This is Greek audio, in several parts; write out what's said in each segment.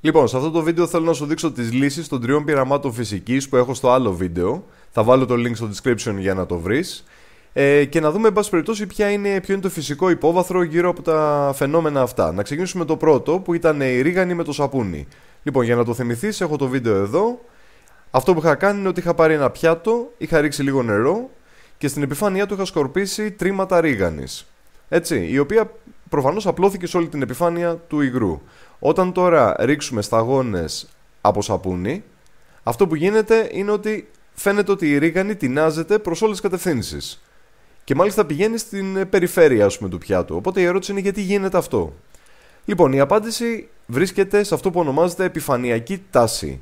Λοιπόν, σε αυτό το βίντεο θέλω να σου δείξω τις λύσεις των τριών πειραμάτων φυσικής που έχω στο άλλο βίντεο. Θα βάλω το link στο description για να το βρεις. Ε, και να δούμε, εν πάση περιπτώσει, ποια είναι, ποιο είναι το φυσικό υπόβαθρο γύρω από τα φαινόμενα αυτά. Να ξεκινήσουμε το πρώτο, που ήταν η ρίγανη με το σαπούνι. Λοιπόν, για να το θυμηθείς, έχω το βίντεο εδώ. Αυτό που είχα κάνει είναι ότι είχα πάρει ένα πιάτο, είχα ρίξει λίγο νερό και στην επιφάνειά του είχα σκορπίσει τρίματα ρίγανης. Έτσι, η οποία προφανώς απλώθηκε σε όλη την επιφάνεια του υγρού. Όταν τώρα ρίξουμε σταγόνες από σαπούνι, αυτό που γίνεται είναι ότι φαίνεται ότι η ρίγανη τεινάζεται προς όλες τις κατευθύνσεις. Και μάλιστα πηγαίνει στην ε, περιφέρεια ας πούμε, του πιάτου. Οπότε η ερώτηση είναι γιατί γίνεται αυτό. Λοιπόν, η απάντηση βρίσκεται σε αυτό που ονομάζεται επιφανειακή τάση.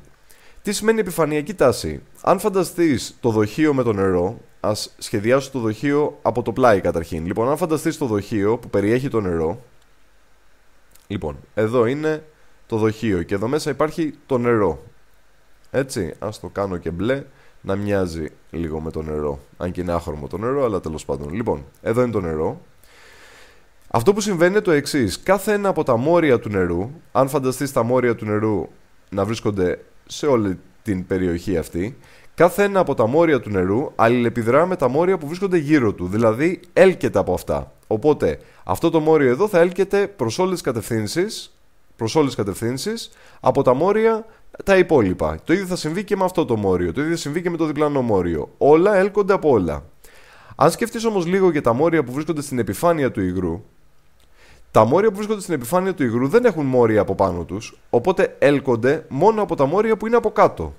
Τι σημαίνει επιφανειακή τάση. Αν φανταστείς το δοχείο με το νερό, ας σχεδιάσω το δοχείο από το πλάι καταρχήν. Λοιπόν, αν φανταστείς το δοχείο που περιέχει το νερό, Λοιπόν, εδώ είναι το δοχείο και εδώ μέσα υπάρχει το νερό. Έτσι, ας το κάνω και μπλε να μοιάζει λίγο με το νερό. Αν και είναι άχρωμο το νερό, αλλά τέλος πάντων. Λοιπόν, εδώ είναι το νερό. Αυτό που συμβαίνει είναι το εξής. Κάθε ένα από τα μόρια του νερού, αν φανταστείς τα μόρια του νερού να βρίσκονται σε όλη την περιοχή αυτή, κάθε ένα από τα μόρια του νερού αλληλεπιδρά με τα μόρια που βρίσκονται γύρω του, δηλαδή έλκεται από αυτά. Οπότε αυτό το μόριο εδώ θα έλκεται προς όλες τις κατευθύνσεις. Προς όλες τις κατευθύνσεις από τα μόρια τα υπόλοιπα. Το ίδιο θα συμβεί και με αυτό το μόριο. Το ίδιο θα συμβεί και με το διπλανό μόριο. Όλα έλκονται από όλα. Αν σκεφτείς όμως λίγο για τα μόρια που βρίσκονται στην επιφάνεια του υγρού, τα μόρια που βρίσκονται στην επιφάνεια του υγρού δεν έχουν μόρια από πάνω τους, οπότε έλκονται μόνο από τα μόρια που είναι από κάτω.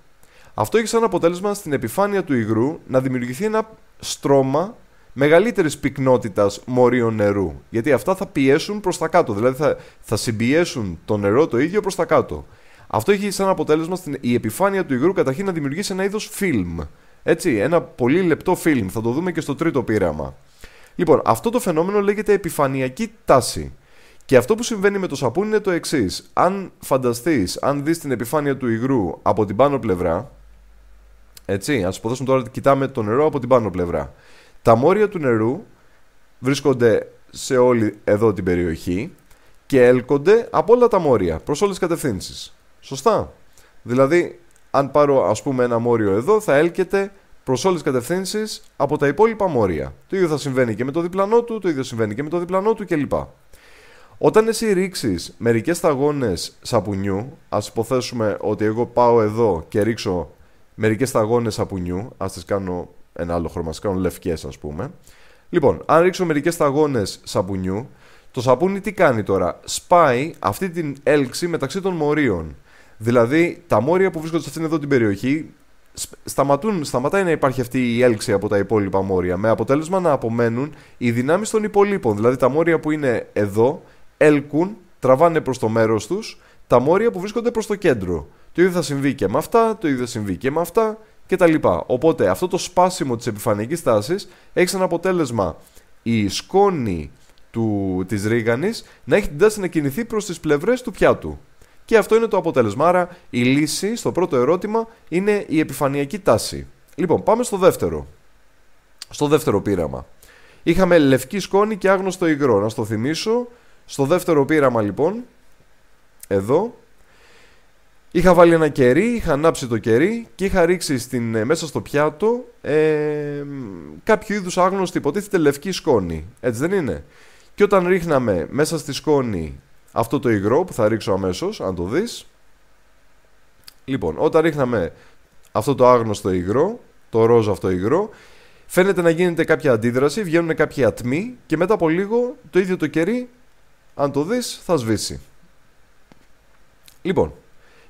Αυτό έχει σαν αποτέλεσμα στην επιφάνεια του υγρού να δημιουργηθεί ένα στρώμα μεγαλύτερης πυκνότητας μορίων νερού. Γιατί αυτά θα πιέσουν προς τα κάτω. Δηλαδή θα, θα συμπιέσουν το νερό το ίδιο προς τα κάτω. Αυτό έχει σαν αποτέλεσμα στην, η επιφάνεια του υγρού καταρχήν να δημιουργήσει ένα είδος φιλμ. Έτσι, ένα πολύ λεπτό φιλμ. Θα το δούμε και στο τρίτο πείραμα. Λοιπόν, αυτό το φαινόμενο λέγεται επιφανειακή τάση. Και αυτό που συμβαίνει με το σαπούν είναι το εξής. Αν φανταστείς, αν δεις την επιφάνεια του υγρού από την πάνω πλευρά. Έτσι, ας υποθέσουμε τώρα ότι κοιτάμε το νερό από την πάνω πλευρά. Τα μόρια του νερού βρίσκονται σε όλη εδώ την περιοχή και έλκονται από όλα τα μόρια, προς όλες τις κατευθύνσεις. Σωστά. Δηλαδή, αν πάρω ας πούμε ένα μόριο εδώ, θα έλκεται προς όλες τις κατευθύνσεις από τα υπόλοιπα μόρια. Το ίδιο θα συμβαίνει και με το διπλανό του, το ίδιο συμβαίνει και με το διπλανό του κλπ. Όταν εσύ ρίξεις μερικές σταγόνες σαπουνιού, ας υποθέσουμε ότι εγώ πάω εδώ και ρίξω μερικές σταγόνες σαπουνιού, ας τις κάνω ένα άλλο χρώμα, σας ας πούμε. Λοιπόν, αν ρίξω μερικές σταγόνες σαπουνιού, το σαπούνι τι κάνει τώρα. Σπάει αυτή την έλξη μεταξύ των μορίων. Δηλαδή, τα μόρια που βρίσκονται σε αυτήν εδώ την περιοχή σταματούν, σταματάει να υπάρχει αυτή η έλξη από τα υπόλοιπα μόρια. Με αποτέλεσμα να απομένουν οι δυνάμεις των υπολείπων. Δηλαδή, τα μόρια που είναι εδώ έλκουν, τραβάνε προς το μέρος τους, τα μόρια που βρίσκονται προς το κέντρο. Το ίδιο θα συμβεί και με αυτά, το ίδιο θα συμβεί και με αυτά λοιπά. Οπότε αυτό το σπάσιμο της επιφανειακής τάσης έχει σαν αποτέλεσμα η σκόνη του, της ρίγανης να έχει την τάση να κινηθεί προς τις πλευρές του πιάτου. Και αυτό είναι το αποτέλεσμα. Άρα η λύση στο πρώτο ερώτημα είναι η επιφανειακή τάση. Λοιπόν, πάμε στο δεύτερο. Στο δεύτερο πείραμα. Είχαμε λευκή σκόνη και άγνωστο υγρό. Να στο θυμίσω. Στο δεύτερο πείραμα λοιπόν, εδώ, Είχα βάλει ένα κερί, είχα ανάψει το κερί και είχα ρίξει στην, ε, μέσα στο πιάτο ε, κάποιο είδους άγνωστη υποτίθεται λευκή σκόνη. Έτσι δεν είναι. Και όταν ρίχναμε μέσα στη σκόνη αυτό το υγρό που θα ρίξω αμέσως αν το δεις. Λοιπόν, όταν ρίχναμε αυτό το άγνωστο υγρό, το ροζ αυτό υγρό, φαίνεται να γίνεται κάποια αντίδραση, βγαίνουν κάποια ατμοί και μετά από λίγο το ίδιο το κερί, αν το δεις, θα σβήσει. Λοιπόν,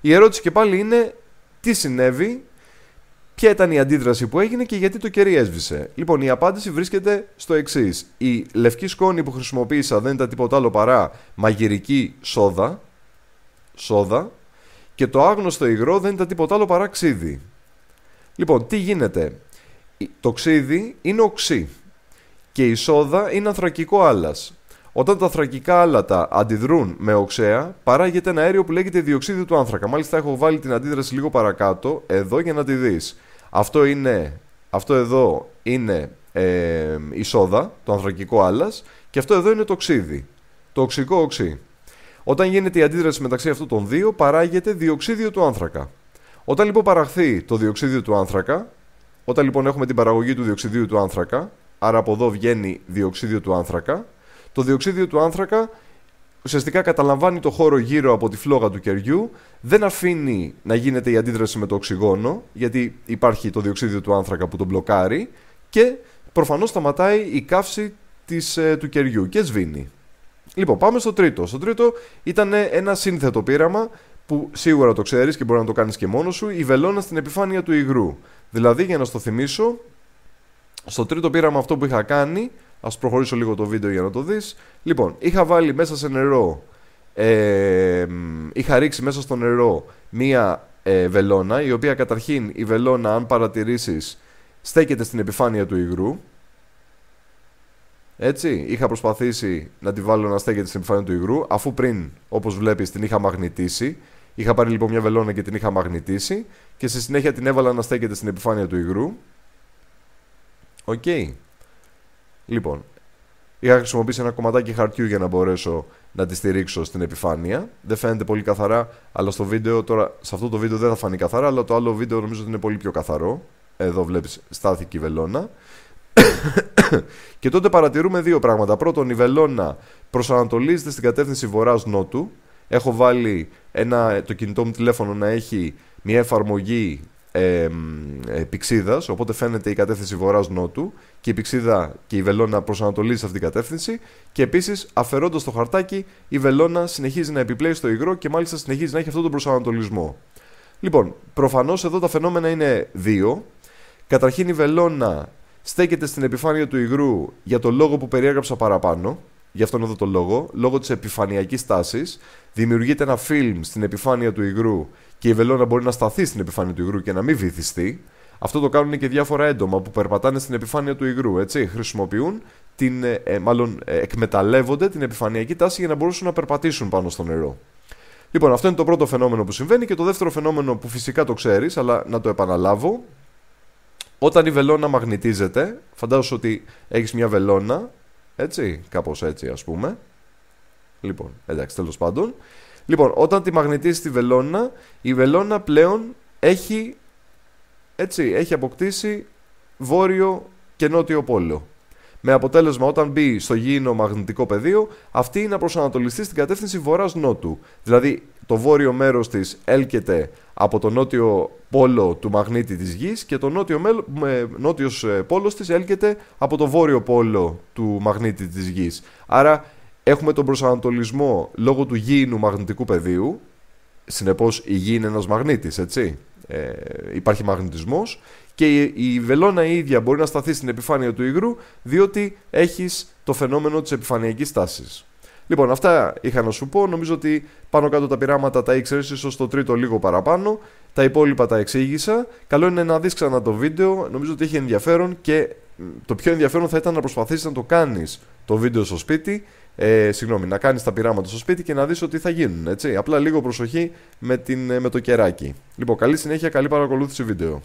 η ερώτηση και πάλι είναι τι συνέβη, ποια ήταν η αντίδραση που έγινε και γιατί το κερί έσβησε. Λοιπόν, η απάντηση βρίσκεται στο εξής. Η λευκή σκόνη που χρησιμοποίησα δεν ήταν τίποτα άλλο παρά μαγειρική σόδα, σόδα και το άγνωστο υγρό δεν ήταν τίποτα άλλο παρά ξύδι. Λοιπόν, τι γίνεται. Το ξύδι είναι οξύ και η σόδα είναι ανθρακικό άλλας. Όταν τα θρακικά άλατα αντιδρούν με οξέα, παράγεται ένα αέριο που λέγεται διοξίδιο του άνθρακα. Μάλιστα, έχω βάλει την αντίδραση λίγο παρακάτω, εδώ για να τη δεις. Αυτό, είναι, αυτό εδώ είναι ε, η σόδα, το ανθρακικό άλλα, και αυτό εδώ είναι το οξύδι. Το οξικό οξύ. Όταν γίνεται η αντίδραση μεταξύ αυτών των δύο, παράγεται διοξίδιο του άνθρακα. Όταν λοιπόν παραχθεί το διοξίδιο του άνθρακα, όταν λοιπόν έχουμε την παραγωγή του διοξιδίου του άνθρακα, άρα από εδώ βγαίνει διοξίδιο του άνθρακα, το διοξίδιο του άνθρακα ουσιαστικά καταλαμβάνει το χώρο γύρω από τη φλόγα του κεριού, δεν αφήνει να γίνεται η αντίδραση με το οξυγόνο, γιατί υπάρχει το διοξίδιο του άνθρακα που τον μπλοκάρει και προφανώς σταματάει η καύση της, ε, του κεριού και σβήνει. Λοιπόν, πάμε στο τρίτο. Στο τρίτο ήταν ένα σύνθετο πείραμα που σίγουρα το ξέρεις και μπορεί να το κάνεις και μόνος σου, η βελόνα στην επιφάνεια του υγρού. Δηλαδή, για να στο θυμίσω, στο τρίτο πείραμα αυτό που είχα κάνει, Ας προχωρήσω λίγο το βίντεο για να το δεις Λοιπόν, είχα βάλει μέσα σε νερό ε, Είχα ρίξει μέσα στο νερό μία ε, βελόνα Η οποία καταρχήν η βελόνα αν παρατηρήσεις Στέκεται στην επιφάνεια του υγρού έτσι, είχα προσπαθήσει να τη βάλω να στέκεται στην επιφάνεια του υγρού, αφού πριν, όπως βλέπεις, την είχα μαγνητήσει. Είχα πάρει λοιπόν μια βελόνα και την είχα μαγνητήσει και στη συνέχεια την έβαλα να στέκεται στην επιφάνεια του υγρού. Οκ. Λοιπόν, είχα χρησιμοποιήσει ένα κομματάκι χαρτιού για να μπορέσω να τη στηρίξω στην επιφάνεια. Δεν φαίνεται πολύ καθαρά, αλλά στο βίντεο τώρα, σε αυτό το βίντεο δεν θα φανεί καθαρά, αλλά το άλλο βίντεο νομίζω ότι είναι πολύ πιο καθαρό. Εδώ βλέπεις στάθηκε η βελόνα. και τότε παρατηρούμε δύο πράγματα. Πρώτον, η βελόνα προσανατολίζεται στην κατεύθυνση βορρά-νότου. Έχω βάλει το κινητό μου τηλέφωνο να έχει μια εφαρμογή ε, πηξίδα, οπότε φαίνεται η κατεύθυνση βορρά-νότου και η πηξίδα και η βελόνα προσανατολίζει σε αυτήν την κατεύθυνση. Και επίσης, αφαιρώντας το χαρτάκι, η βελόνα συνεχίζει να επιπλέει στο υγρό και μάλιστα συνεχίζει να έχει αυτόν τον προσανατολισμό. Λοιπόν, προφανώς εδώ τα φαινόμενα είναι δύο. Καταρχήν, η βελόνα στέκεται στην επιφάνεια του υγρού για τον λόγο που περιέγραψα παραπάνω, γι' αυτόν εδώ το λόγο, λόγω της επιφανειακής τάσης, δημιουργείται ένα φιλμ στην επιφάνεια του υγρού και η βελόνα μπορεί να σταθεί στην επιφάνεια του υγρού και να μην βυθιστεί. Αυτό το κάνουν και διάφορα έντομα που περπατάνε στην επιφάνεια του υγρού. Έτσι. Χρησιμοποιούν, την, ε, ε, μάλλον ε, εκμεταλλεύονται την επιφανειακή τάση για να μπορούσαν να περπατήσουν πάνω στο νερό. Λοιπόν, αυτό είναι το πρώτο φαινόμενο που συμβαίνει και το δεύτερο φαινόμενο που φυσικά το ξέρεις, αλλά να το επαναλάβω. Όταν η βελόνα μαγνητίζεται, φαντάζομαι ότι έχεις μια βελόνα, έτσι, κάπως έτσι ας πούμε. Λοιπόν, εντάξει, τέλος πάντων. Λοιπόν, όταν τη μαγνητίζει τη βελόνα, η βελόνα πλέον έχει έτσι, έχει αποκτήσει βόρειο και νότιο πόλο. Με αποτέλεσμα, όταν μπει στο γήινο μαγνητικό πεδίο, αυτή να προσανατολιστεί στην κατεύθυνση βορρά-νότου. Δηλαδή, το βόρειο μέρος της έλκεται από το νότιο πόλο του μαγνήτη της γης και το νότιο ε, νότιος ε, πόλος της έλκεται από το βόρειο πόλο του μαγνήτη της γης. Άρα, έχουμε τον προσανατολισμό λόγω του γήινου μαγνητικού πεδίου. Συνεπώς, η γη είναι ένας μαγνήτης, έτσι ε, υπάρχει μαγνητισμός και η, βελόνα η ίδια μπορεί να σταθεί στην επιφάνεια του υγρού διότι έχεις το φαινόμενο της επιφανειακής τάσης. Λοιπόν, αυτά είχα να σου πω. Νομίζω ότι πάνω κάτω τα πειράματα τα ήξερες, ίσως το τρίτο λίγο παραπάνω. Τα υπόλοιπα τα εξήγησα. Καλό είναι να δεις ξανά το βίντεο. Νομίζω ότι έχει ενδιαφέρον και το πιο ενδιαφέρον θα ήταν να προσπαθήσεις να το κάνεις το βίντεο στο σπίτι ε, συγγνώμη, να κάνεις τα πειράματα στο σπίτι και να δεις ότι θα γίνουν, έτσι. Απλά λίγο προσοχή με, ε, με το κεράκι. Λοιπόν, καλή συνέχεια, καλή παρακολούθηση βίντεο.